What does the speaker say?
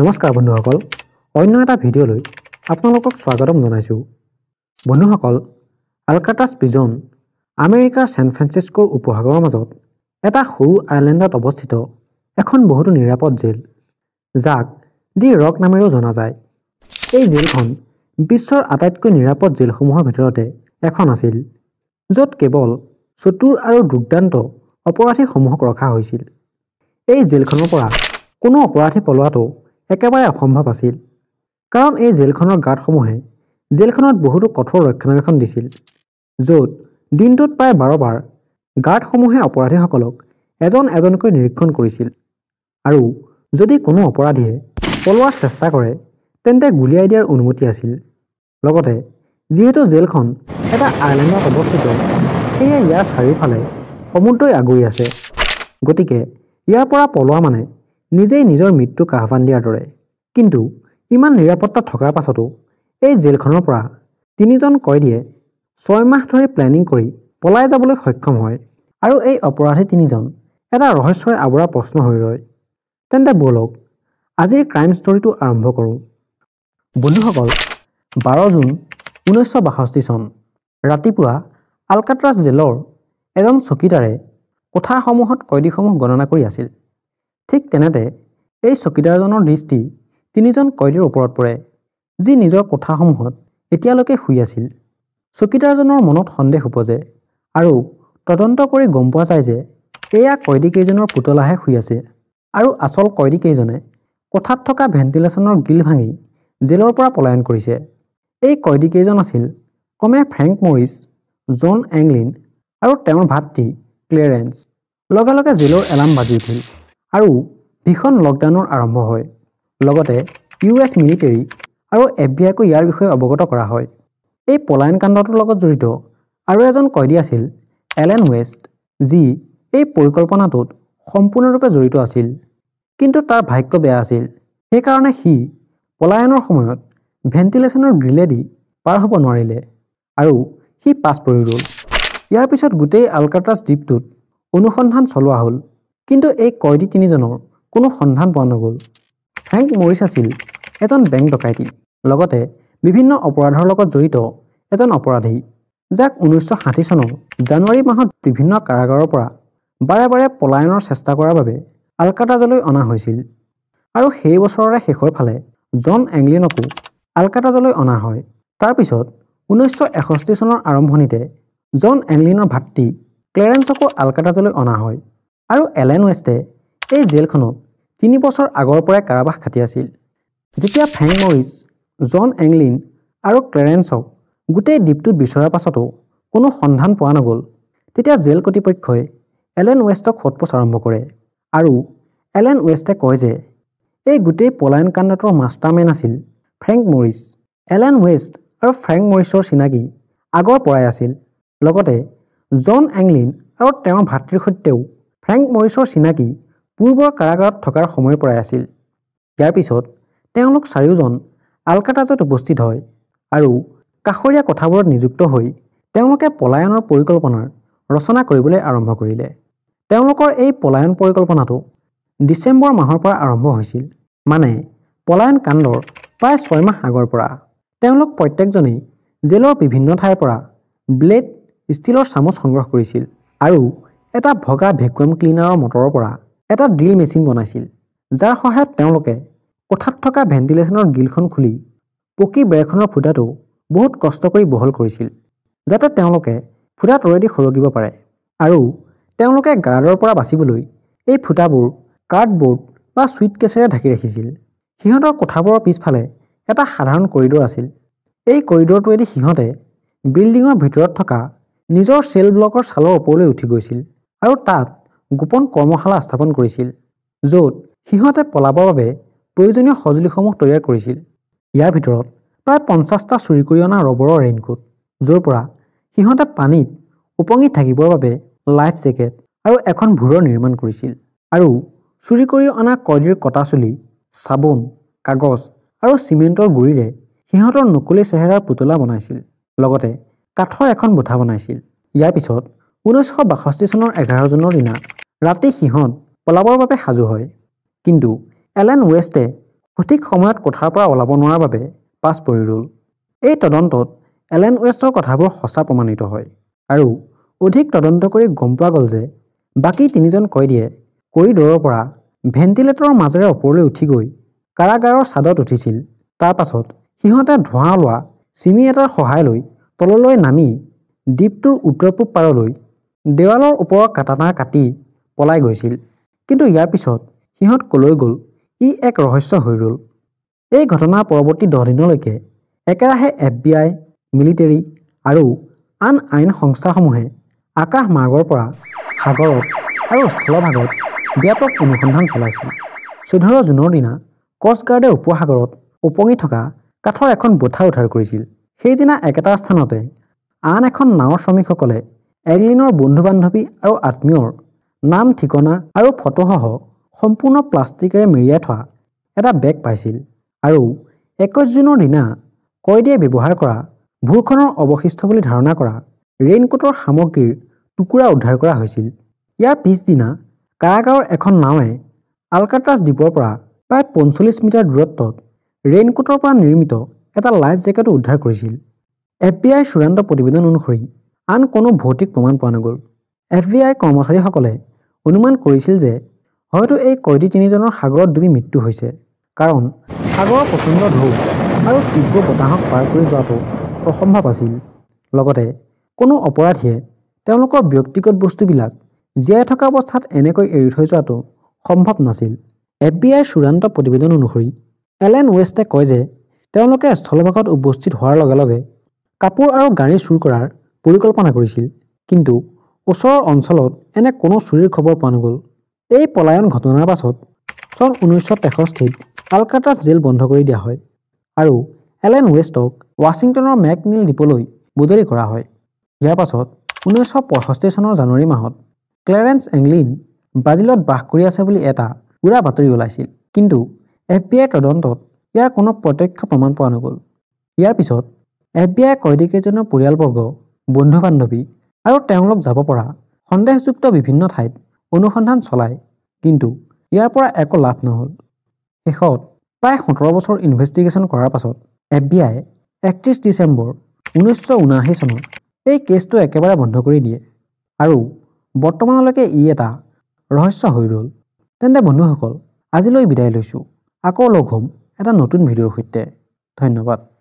নমস্কাৰ বন্ধুসকল অন্য এটা ভিডিঅ'লৈ আপোনালোকক স্বাগতম জনাইছোঁ বন্ধুসকল আলকাটাছ পিজন আমেৰিকাৰ ছেন ফ্ৰেন্সিস্কোৰ উপসাগৰৰ মাজত এটা সৰু আইলেণ্ডত অৱস্থিত এখন বহুতো নিৰাপদ জেল যাক দি ৰক নামেৰেও জনা যায় এই জেলখন বিশ্বৰ আটাইতকৈ নিৰাপদ জেলসমূহৰ ভিতৰতে এখন আছিল য'ত কেৱল চতুৰ আৰু দুৰ্দান্ত অপৰাধীসমূহক ৰখা হৈছিল এই জেলখনৰ পৰা কোনো অপৰাধী পলোৱাটো একেবাৰে অসম্ভৱ আছিল কাৰণ এই জেলখনৰ গাৰ্ডসমূহে জেলখনত বহুতো কঠোৰ ৰক্ষণাবেক্ষণ দিছিল য'ত দিনটোত প্ৰায় বাৰবাৰ গাৰ্ডসমূহে অপৰাধীসকলক এজন এজনকৈ নিৰীক্ষণ কৰিছিল আৰু যদি কোনো অপৰাধীয়ে পলোৱাৰ চেষ্টা কৰে তেন্তে গুলীয়াই দিয়াৰ অনুমতি আছিল লগতে যিহেতু জেলখন এটা আইলেণ্ডত অৱস্থিত সেয়ে ইয়াৰ চাৰিওফালে সমুদ্ৰই আগুৰি আছে গতিকে ইয়াৰ পৰা পলোৱা মানে নিজেই নিজৰ মৃত্যুক আহ্বান দিয়াৰ দৰে কিন্তু ইমান নিৰাপত্তা থকাৰ পাছতো এই জেলখনৰ পৰা তিনিজন কয়দীয়ে ছয় মাহ ধৰি প্লেনিং কৰি পলাই যাবলৈ সক্ষম হয় আৰু এই অপৰাধী তিনিজন এটা ৰহস্যই আৱৰা প্ৰশ্ন হৈ ৰয় তেন্তে বলক আজিৰ ক্ৰাইম ষ্টৰিটো আৰম্ভ কৰোঁ বন্ধুসকল বাৰ জুন ঊনৈছশ বাষষ্ঠি চন ৰাতিপুৱা আলকাট্ৰাছ জেলৰ এজন চকীদাৰে কোঠাসমূহত কয়দীসমূহ গণনা কৰি আছিল ঠিক তেনেতে এই চকীদাৰজনৰ দৃষ্টি তিনিজন কয়দীৰ ওপৰত পৰে যি নিজৰ কোঠাসমূহত এতিয়ালৈকে শুই আছিল চকীদাৰজনৰ মনত সন্দেহ উপজে আৰু তদন্ত কৰি গম পোৱা যায় যে এয়া কয়দীকেইজনৰ পুতলাহে শুই আছে আৰু আচল কয়দীকেইজনে কোঠাত থকা ভেণ্টিলেশ্যনৰ গিল ভাঙি জেলৰ পৰা পলায়ন কৰিছে এই কয়দীকেইজন আছিল ক্ৰমে ফ্ৰেংক মৰিছ জন এংলিন আৰু তেওঁৰ ভাতৃ ক্লেৰেঞ্চ লগে লগে জেলৰ এলাৰ্ম বাজি উঠিল আৰু ভীষণ লকডাউনৰ আৰম্ভ হয় লগতে ইউ এছ মিলিটেৰী আৰু এফ বি আইকো ইয়াৰ বিষয়ে অৱগত কৰা হয় এই পলায়ন কাণ্ডটোৰ লগত জড়িত আৰু এজন কয়দী আছিল এলেন ৱেষ্ট যি এই পৰিকল্পনাটোত সম্পূৰ্ণৰূপে জড়িত আছিল কিন্তু তাৰ ভাগ্য বেয়া আছিল সেইকাৰণে সি পলায়নৰ সময়ত ভেণ্টিলেশ্যনৰ গ্ৰিলেদি পাৰ হ'ব নোৱাৰিলে আৰু সি পাছ পৰি গ'ল ইয়াৰ পিছত গোটেই আলকাট্ৰাছ দ্বীপটোত অনুসন্ধান চলোৱা হ'ল কিন্তু এই কয়দী তিনিজনৰ কোনো সন্ধান পোৱা নগ'ল ফ্ৰেংক মৰিছ আছিল এজন বেংক ডকাইটি লগতে বিভিন্ন অপৰাধৰ লগত জড়িত এজন অপৰাধী যাক ঊনৈছশ ষাঠি চনৰ জানুৱাৰী মাহত বিভিন্ন কাৰাগাৰৰ পৰা বাৰে বাৰে পলায়নৰ চেষ্টা কৰাৰ বাবে আলকাতাজলৈ অনা হৈছিল আৰু সেই বছৰৰে শেষৰ ফালে জন এংলিনকো আলকাতাজলৈ অনা হয় তাৰপিছত ঊনৈছশ এষষ্ঠি চনৰ আৰম্ভণিতে জন এংলিনৰ ভাতৃ ক্লেৰেঞ্চকো আলকাতাজলৈ অনা হয় আৰু এলেন ৱেষ্টে এই জেলখনত তিনি বছৰ আগৰ পৰাই কাৰাবাস খাটি আছিল যেতিয়া ফ্ৰেংক মৰিচ জন এংলিন আৰু ক্লেৰেঞ্চক গোটেই দ্বীপটোত বিচৰাৰ পাছতো কোনো সন্ধান পোৱা নগ'ল তেতিয়া জেল কৰ্তৃপক্ষই এলেন ৱেষ্টক সোধপোছ আৰম্ভ কৰে আৰু এলেন ৱেষ্টে কয় যে এই গোটেই পলায়ন কাণ্ডটোৰ মাষ্টাৰমেন আছিল ফ্ৰেংক মৰিচ এলেন ৱেষ্ট আৰু ফ্ৰেংক মৰিচৰ চিনাকি আগৰ পৰাই আছিল লগতে জন এংলিন আৰু তেওঁৰ ভাতৃৰ সৈতেও ফ্ৰেংক মৰিছৰ চিনাকি পূৰ্বৰ কাৰাগাৰত থকাৰ সময়ৰ পৰাই আছিল ইয়াৰ পিছত তেওঁলোক চাৰিওজন আলকাটাজত উপস্থিত হয় আৰু কাষৰীয়া কথাবোৰত নিযুক্ত হৈ তেওঁলোকে পলায়নৰ পৰিকল্পনাৰ ৰচনা কৰিবলৈ আৰম্ভ কৰিলে তেওঁলোকৰ এই পলায়ন পৰিকল্পনাটো ডিচেম্বৰ মাহৰ পৰা আৰম্ভ হৈছিল মানে পলায়ন কাণ্ডৰ প্ৰায় ছয়মাহ আগৰ পৰা তেওঁলোক প্ৰত্যেকজনেই জেলৰ বিভিন্ন ঠাইৰ পৰা ব্লেড ষ্টীলৰ চামুচ সংগ্ৰহ কৰিছিল আৰু এটা ভগা ভেকুৱাম ক্লিনাৰৰ মটৰৰ পৰা এটা ড্ৰিল মেচিন বনাইছিল যাৰ সহায়ত তেওঁলোকে কোঠাত থকা ভেণ্টিলেশ্যনৰ গিলখন খুলি পকী বেৰখনৰ ফুটাটো বহুত কষ্ট কৰি বহল কৰিছিল যাতে তেওঁলোকে ফুটা তলেদি সৰগিব পাৰে আৰু তেওঁলোকে গাৰ্ডৰ পৰা বাচিবলৈ এই ফুটাবোৰ কাৰ্ডবোৰ্ড বা কেছেৰে ঢাকি ৰাখিছিল সিহঁতৰ কোঠাবোৰৰ পিছফালে এটা সাধাৰণ কৰিডৰ আছিল এই কৰিডৰটোৱেদি সিহঁতে বিল্ডিঙৰ ভিতৰত থকা নিজৰ চেল ব্লকৰ ছালৰ ওপৰলৈ উঠি গৈছিল আৰু তাত গোপন কৰ্মশালা স্থাপন কৰিছিল য'ত সিহঁতে পলাবৰ বাবে প্ৰয়োজনীয় সঁজুলিসমূহ তৈয়াৰ কৰিছিল ইয়াৰ ভিতৰত প্ৰায় পঞ্চাছটা চুৰি কৰি অনা ৰবৰৰ ৰেইনকোট য'ৰ পৰা সিহঁতে পানীত উপঙি থাকিবৰ বাবে লাইফ জেকেট আৰু এখন ভূৰৰ নিৰ্মাণ কৰিছিল আৰু চুৰি কৰি অনা কয়দীৰ কটাচুলি চাবোন কাগজ আৰু চিমেণ্টৰ গুৰিৰে সিহঁতৰ নকলি চেহেৰাৰ পুতলা বনাইছিল লগতে কাঠৰ এখন বুঠা বনাইছিল ইয়াৰ পিছত ঊনৈছশ বাষষ্ঠি চনৰ এঘাৰ জুনৰ দিনা ৰাতি সিহঁত ওলাবৰ বাবে সাজু হয় কিন্তু এলেন ৱেষ্টে সঠিক সময়ত কোঠাৰ পৰা ওলাব নোৱাৰাৰ বাবে পাছ পৰি ৰ'ল এই তদন্তত এলেন ৱেষ্টৰ কথাবোৰ সঁচা প্ৰমাণিত হয় আৰু অধিক তদন্ত কৰি গম পোৱা গ'ল যে বাকী তিনিজন কয়দীয়ে কৰিডৰৰ পৰা ভেণ্টিলেটৰৰ মাজেৰে ওপৰলৈ উঠি গৈ কাৰাগাৰৰ ছাদত উঠিছিল তাৰ পাছত সিহঁতে ধোঁৱা ওলোৱা চিমি এটাৰ সহায় লৈ তললৈ নামি দ্বীপটোৰ উত্তৰ পূব পাৰলৈ দেৱালৰ ওপৰত কাটানা কাটি পলাই গৈছিল কিন্তু ইয়াৰ পিছত সিহঁত কলৈ গ'ল ই এক ৰহস্য হৈ ৰ'ল এই ঘটনাৰ পৰৱৰ্তী দহ দিনলৈকে একেৰাহে এফ বি আই মিলিটেৰী আৰু আন আইন সংস্থাসমূহে আকাশ মাৰ্গৰ পৰা সাগৰত আৰু স্থলভাগত ব্যাপক অনুসন্ধান চলাইছিল চৈধ্য জুনৰ দিনা কচগাৰ্ডে উপসাগৰত ওপঙি থকা কাঠৰ এখন বঠা উদ্ধাৰ কৰিছিল সেইদিনা একেটা স্থানতে আন এখন নাৱৰ শ্ৰমিকসকলে এৰিয়েনৰ বন্ধু বান্ধৱী আৰু আত্মীয়ৰ নাম ঠিকনা আৰু ফটোসহ সম্পূৰ্ণ প্লাষ্টিকেৰে মেৰিয়াই থোৱা এটা বেগ পাইছিল আৰু একৈছ জুনৰ দিনা কয়দীয়ে ব্যৱহাৰ কৰা ভূখনৰ অৱশিষ্ট বুলি ধাৰণা কৰা ৰেইনকোটৰ সামগ্ৰীৰ টুকুৰা উদ্ধাৰ কৰা হৈছিল ইয়াৰ পিছদিনা কাৰাগাৰৰ এখন নাৱে আলকাট্ৰাজ দ্বীপৰ পৰা প্ৰায় পঞ্চল্লিছ মিটাৰ দূৰত্বত ৰেইনকোটৰ পৰা নিৰ্মিত এটা লাইফ জেকেটো উদ্ধাৰ কৰিছিল এফ বি আইৰ চূড়ান্ত প্ৰতিবেদন অনুসৰি আন কোনো ভৌতিক প্ৰমাণ পোৱা নগ'ল এফ বি আই কৰ্মচাৰীসকলে অনুমান কৰিছিল যে হয়তো এই কয়দী তিনিজনৰ সাগৰত ডুবি মৃত্যু হৈছে কাৰণ সাগৰৰ প্ৰচণ্ড ঢৌ আৰু তীব্ৰ বতাহক পাৰ কৰি যোৱাটো অসম্ভৱ আছিল লগতে কোনো অপৰাধীয়ে তেওঁলোকৰ ব্যক্তিগত বস্তুবিলাক জীয়াই থকা অৱস্থাত এনেকৈ এৰি থৈ যোৱাটো সম্ভৱ নাছিল এফ বি আইৰ চূড়ান্ত প্ৰতিবেদন অনুসৰি এল এন ৱেষ্টে কয় যে তেওঁলোকে স্থলভাগত উপস্থিত হোৱাৰ লগে লগে কাপোৰ আৰু গাড়ী চুৰ কৰাৰ পৰিকল্পনা কৰিছিল কিন্তু ওচৰৰ অঞ্চলত এনে কোনো চুৰিৰ খবৰ পোৱা নগ'ল এই পলায়ন ঘটনাৰ পাছত চন ঊনৈছশ তেষষ্ঠিত কালকাতাছ জেল বন্ধ কৰি দিয়া হয় আৰু এলেন ৱেষ্টক ৱাশ্বিংটনৰ মেক মিল দ্বীপলৈ বদলি কৰা হয় ইয়াৰ পাছত ঊনৈছশ পঁয়ষষ্ঠি চনৰ জানুৱাৰী মাহত ক্লেৰেন্স এংলিন ব্ৰাজিলত বাস কৰি আছে বুলি এটা উৰা বাতৰি ওলাইছিল কিন্তু এফ বি আইৰ তদন্তত ইয়াৰ কোনো প্ৰত্যক্ষ প্ৰমাণ পোৱা নগ'ল ইয়াৰ পিছত এফ বি আই কয়দীকেইজনৰ পৰিয়ালবৰ্গ বন্ধু বান্ধৱী আৰু তেওঁলোক যাব পৰা সন্দেহযুক্ত বিভিন্ন ঠাইত অনুসন্ধান চলায় কিন্তু ইয়াৰ পৰা একো লাভ নহ'ল শেষত প্ৰায় সোতৰ বছৰ ইনভেষ্টিগেশ্যন কৰাৰ পাছত এফ বি আইয়ে একত্ৰিছ ডিচেম্বৰ ঊনৈছশ ঊনাশী চনত এই কেছটো একেবাৰে বন্ধ কৰি দিয়ে আৰু বৰ্তমানলৈকে ই এটা ৰহস্য হৈ ৰ'ল তেন্তে বন্ধুসকল আজিলৈ বিদায় লৈছোঁ আকৌ লগ হ'ম এটা নতুন ভিডিঅ'ৰ সৈতে ধন্যবাদ